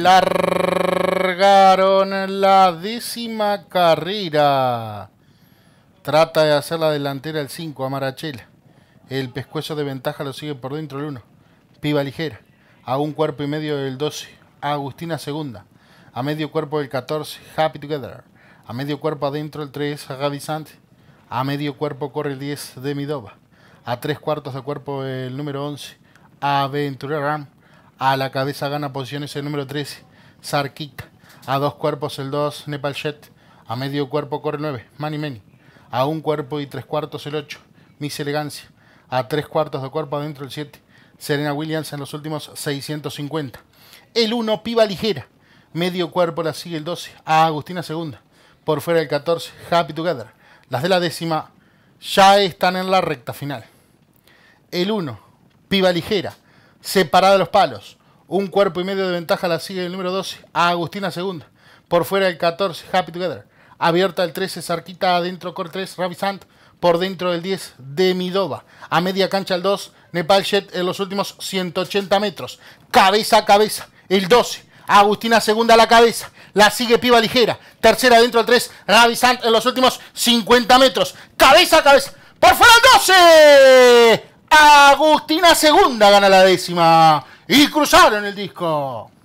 largaron la décima carrera. Trata de hacer la delantera el 5 a Marachela. El pescuezo de ventaja lo sigue por dentro el 1. Piva ligera. A un cuerpo y medio el 12. Agustina segunda. A medio cuerpo el 14. Happy Together. A medio cuerpo adentro el 3. Agavisante. A medio cuerpo corre el 10 de A tres cuartos de cuerpo el número 11. Aventura Ram. A la cabeza gana posiciones el número 13, Sarkik. A dos cuerpos el 2, Nepal Jet. A medio cuerpo corre 9, Mani Meni. A un cuerpo y tres cuartos el 8, Miss Elegancia. A tres cuartos de cuerpo adentro el 7, Serena Williams en los últimos 650. El 1, Piba Ligera. Medio cuerpo la sigue el 12, a Agustina Segunda. Por fuera el 14, Happy Together. Las de la décima ya están en la recta final. El 1, Piba Ligera separada de los palos. Un cuerpo y medio de ventaja la sigue el número 12, Agustina segunda. Por fuera el 14, Happy Together. Abierta el 13, Sarquita adentro, Core 3, ravisant Por dentro el 10, Demidova. A media cancha el 2, Nepal en los últimos 180 metros. Cabeza a cabeza, el 12. Agustina segunda a la cabeza. La sigue Piba Ligera. Tercera dentro del 3, ravisant en los últimos 50 metros. Cabeza a cabeza. Por fuera el 12. Agustina Segunda gana la décima. Y cruzaron el disco.